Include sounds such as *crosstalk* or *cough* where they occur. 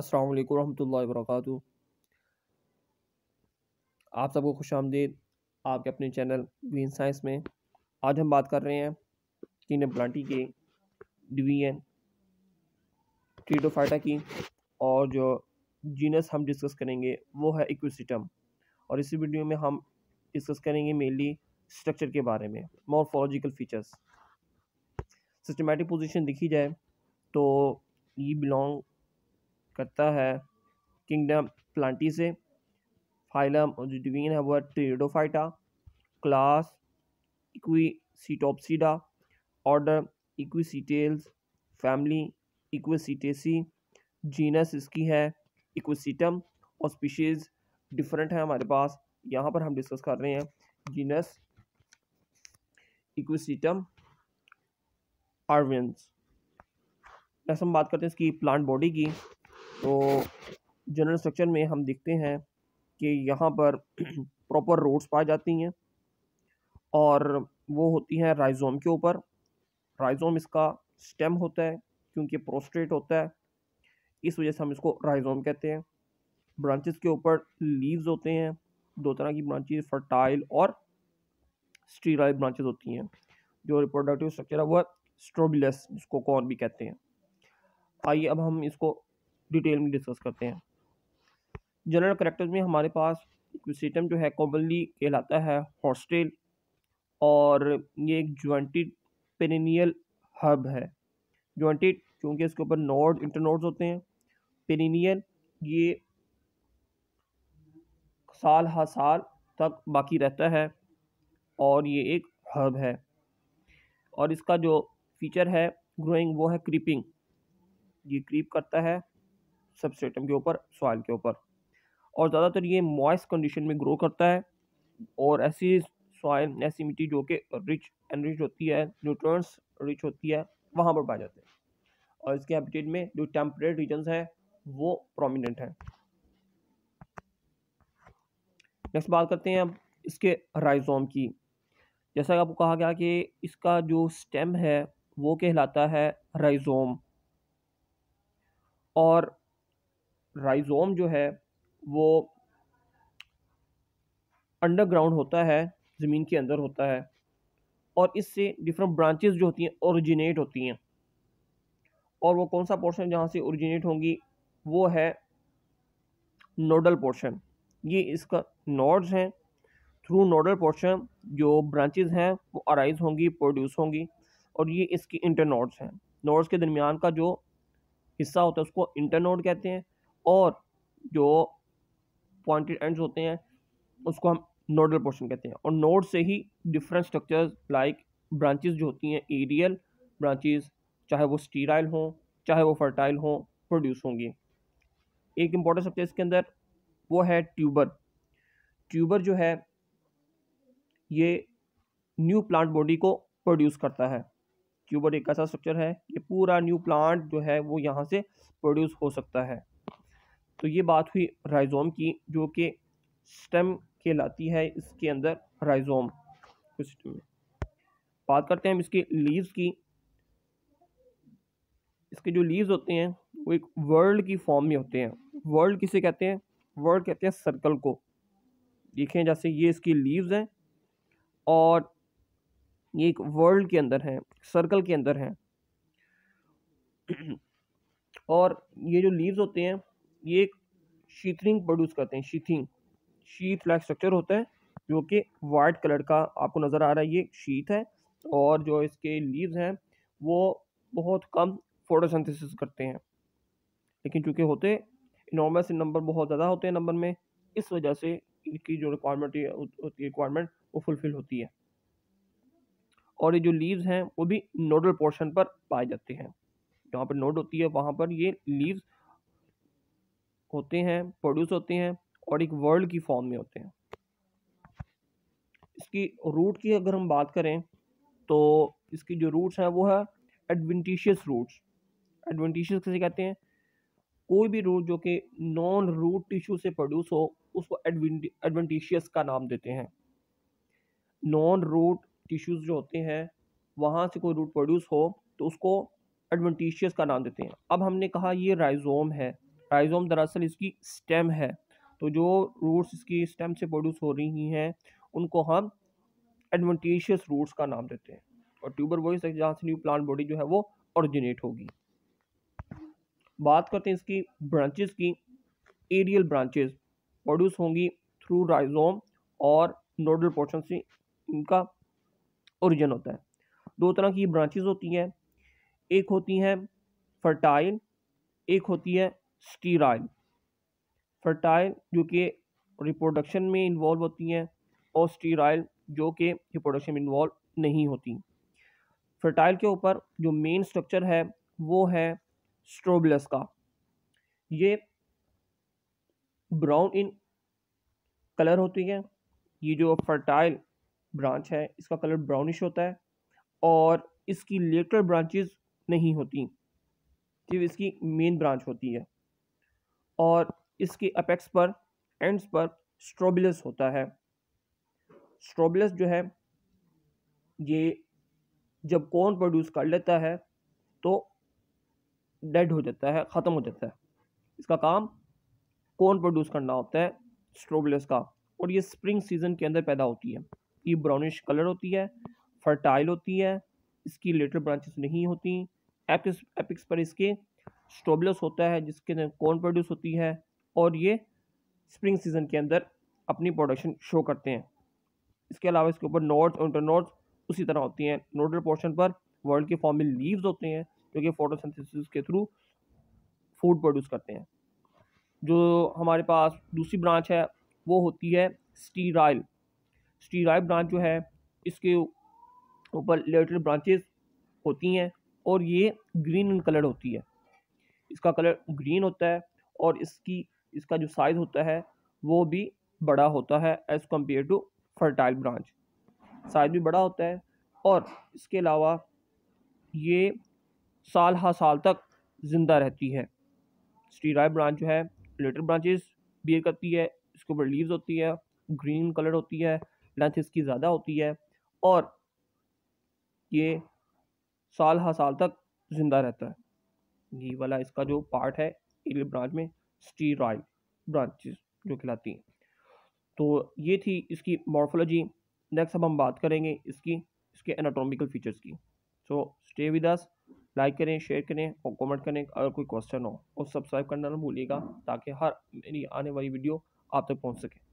अस्सलाम वालेकुम रहमतुल्लाहि आप सबको खुश आमदीद आपके अपने चैनल ग्रीन साइंस में आज हम बात कर रहे हैं टीन प्लांटी के डिवीजन ट्रीटोफाइटा की और जो जीनस हम डिस्कस करेंगे वो है इक्विसिटम और इसी वीडियो में हम डिस्कस करेंगे मेनली स्ट्रक्चर के बारे में मॉर्फोलॉजिकल फीचर्स सिस्टमेटिक पोजीशन देखी जाए तो ये बिलोंग करता है किंगडम प्लांटी से फाइलम और जो डिवीन है वो है tracheophyta class equisetopsida order equisetales family equisetaceae genus इसकी है इक्वीसीटम और स्पीशीज़ डिफरेंट है हमारे पास यहाँ पर हम डिस्कस कर रहे हैं जीनस इक्विसिटम आर्वियंस ऐसा हम बात करते हैं इसकी प्लांट बॉडी की तो जनरल स्ट्रक्चर में हम देखते हैं कि यहाँ पर प्रॉपर *clears throat* रोड्स पाई जाती हैं और वो होती हैं राइजोम के ऊपर राइजोम इसका स्टेम होता है क्योंकि प्रोस्ट्रेट होता है इस वजह से हम इसको राइजोम कहते हैं ब्रांचेस के ऊपर लीव्स होते हैं दो तरह की ब्रांचेस फर्टाइल और स्टीराइल ब्रांचेस होती हैं जो रिप्रोडक्टिव स्ट्रक्चर है वह स्ट्रोबिलस जिसको कॉर्न भी कहते हैं आइए अब हम इसको डिटेल में डिस्कस करते हैं जनरल करेक्टर्स में हमारे पास सिस्टम जो है कॉमनली कहलाता है हॉस्टेल और ये एक जॉइंटेड पेनिनियल हब है जॉइंटेड क्योंकि इसके ऊपर नोड इंटरनोड्स होते हैं पेनिनियल ये साल हर साल तक बाकी रहता है और ये एक हब है और इसका जो फीचर है ग्रोइंग वो है क्रीपिंग ये क्रीप करता है सबस्ट्रेटम के ऊपर सॉइल के ऊपर और ज़्यादातर ये मॉइस्ट कंडीशन में ग्रो करता है और ऐसी सॉइल ऐसी मिट्टी जो कि रिच एंड रिच होती है न्यूट्रंस रिच होती है वहाँ पर पाए जाते हैं और इसके हैबिटेट में जो टेम्परेट रीजन हैं वो प्रोमिनेंट हैं नेक्स्ट बात करते हैं अब इसके राइजोम की जैसा कि आपको कहा गया कि इसका जो स्टेम है वो कहलाता है राइजोम और राइजोम जो है वो अंडरग्राउंड होता है ज़मीन के अंदर होता है और इससे डिफरेंट ब्रांचेस जो होती हैं ओरिजिनेट होती हैं और वो कौन सा पोर्शन जहाँ से ओरिजिनेट होंगी वो है नोडल पोर्शन ये इसका नोड्स हैं थ्रू नोडल पोर्शन जो ब्रांचेस हैं वो अराइज होंगी प्रोड्यूस होंगी और ये इसकी इंटरनोड्स हैं नोड्स के दरमियान का जो हिस्सा होता है उसको इंटरनोड कहते हैं और जो पॉइंटेड एंड्स होते हैं उसको हम नोडल पोर्शन कहते हैं और नोड से ही डिफरेंट स्ट्रक्चर्स लाइक ब्रांचेस जो होती हैं एरियल ब्रांचेस चाहे वो स्टीराइल हों चाहे वो फर्टाइल हों प्रोड्यूस होंगी एक इम्पॉर्टेंट स्ट्रक्चर इसके अंदर वो है ट्यूबर ट्यूबर जो है ये न्यू प्लांट बॉडी को प्रोड्यूस करता है ट्यूबर एक ऐसा स्ट्रक्चर है ये पूरा न्यू प्लांट जो है वो यहाँ से प्रोड्यूस हो सकता है तो ये बात हुई राइजोम की जो कि स्टेम कहलाती है इसके अंदर राइजोम में बात करते हैं हम इसके लीव्स की इसके जो लीव्स होते हैं वो एक वर्ल्ड की फॉर्म में होते हैं वर्ल्ड किसे कहते हैं वर्ल्ड कहते हैं सर्कल को देखें जैसे ये इसकी लीव्स हैं और ये एक वर्ल्ड के अंदर हैं सर्कल के अंदर हैं और ये जो लीव्स होते हैं ये शीथरिंग प्रोड्यूस करते हैं शीथिंग शीथ लाइक स्ट्रक्चर होता है जो कि वाइट कलर का आपको नज़र आ रहा है ये शीथ है और जो इसके लीव्स हैं वो बहुत कम फोटोसिंथेसिस करते हैं लेकिन चूँकि होते नॉर्मल नंबर बहुत ज़्यादा होते हैं नंबर में इस वजह से इनकी जो रिक्वायरमेंट होती है रिक्वायरमेंट वो फुलफ़िल होती है और ये जो लीव्स हैं वो भी नोडल पोर्शन पर पाए जाते हैं जहाँ पर नोड होती है वहाँ पर ये लीव्स होते हैं प्रोड्यूस होते हैं और एक वर्ल्ड की फॉर्म में होते हैं इसकी रूट की अगर हम बात करें तो इसकी जो रूट्स हैं वो है एडवेंटिशियस रूट्स एडवेंटिशियस किसे कहते हैं कोई भी रूट जो कि नॉन रूट टिश्यू से प्रोड्यूस हो उसको एडवेंटिशियस का नाम देते हैं नॉन रूट टिश्यूज़ जो होते हैं वहाँ से कोई रूट प्रोड्यूस हो तो उसको एडवेंटिशियस का नाम देते हैं अब हमने कहा ये राइजोम है राइजोम दरअसल इसकी स्टेम है तो जो रूट्स इसकी स्टेम से प्रोड्यूस हो रही हैं उनको हम एडवेंटिशियस रूट्स का नाम देते हैं और ट्यूबर वॉइस जहाँ से न्यू प्लांट बॉडी जो है वो ऑरिजिनेट होगी बात करते हैं इसकी ब्रांचेस की एरियल ब्रांचेस प्रोड्यूस होंगी थ्रू राइजोम और नोडल पोर्शन से इनका ओरिजिन होता है दो तरह की ब्रांचेस होती हैं एक होती हैं फर्टाइल एक होती है स्टीराइल फर्टाइल जो कि रिप्रोडक्शन में इन्वॉल्व होती हैं और स्टीराइल जो कि रिप्रोडक्शन में इन्वॉल्व नहीं होती फर्टाइल के ऊपर जो मेन स्ट्रक्चर है वो है स्ट्रोबलस का ये ब्राउन इन कलर होती है ये जो फर्टाइल ब्रांच है इसका कलर ब्राउनिश होता है और इसकी लेटर ब्रांचेस नहीं होती सिर्फ इसकी मेन ब्रांच होती है और इसकी अपेक्स पर एंड्स पर स्ट्रोबिलस होता है स्ट्रोबिलस जो है ये जब कॉर्न प्रोड्यूस कर लेता है तो डेड हो जाता है ख़त्म हो जाता है इसका काम कॉर्न प्रोड्यूस करना होता है स्ट्रोबिलस का और ये स्प्रिंग सीजन के अंदर पैदा होती है ये ब्राउनिश कलर होती है फर्टाइल होती है इसकी लेटर ब्रांचेस नहीं होती एपिक्स एपिक्स पर इसके स्टोबलस होता है जिसके अंदर कॉर्न प्रोड्यूस होती है और ये स्प्रिंग सीजन के अंदर अपनी प्रोडक्शन शो करते हैं इसके अलावा इसके ऊपर नॉर्थ और इंटर नॉर्थ उसी तरह होती हैं नोडल पोर्शन पर वर्ल्ड के फॉर्म में लीव्स होते हैं जो कि फोटोसिंथेसिस के थ्रू फूड प्रोड्यूस करते हैं जो हमारे पास दूसरी ब्रांच है वो होती है स्टीराइल स्टीराइल ब्रांच जो है इसके ऊपर लेटर ब्रांचेस होती हैं और ये ग्रीन इन कलर होती है इसका कलर ग्रीन होता है और इसकी इसका जो साइज़ होता है वो भी बड़ा होता है as compare to fertile branch size भी बड़ा होता है और इसके अलावा ये साल हा साल तक ज़िंदा रहती है स्टीराय ब्रांच जो है लेटर ब्रांचेस बियर करती है इसके ऊपर लीव्स होती है ग्रीन कलर होती है लेंथ इसकी ज़्यादा होती है और ये साल हा साल तक ज़िंदा रहता है ये वाला इसका जो पार्ट है एरियल ब्रांच में स्टीरॉयल ब्रांचेस जो कहलाती हैं तो ये थी इसकी मॉर्फोलॉजी नेक्स्ट अब हम बात करेंगे इसकी इसके एनाटॉमिकल फीचर्स की so stay with us like करें शेयर करें और कमेंट करें अगर कोई क्वेश्चन हो और सब्सक्राइब करना ना भूलिएगा ताकि हर मेरी आने वाली वीडियो आप तक पहुँच सके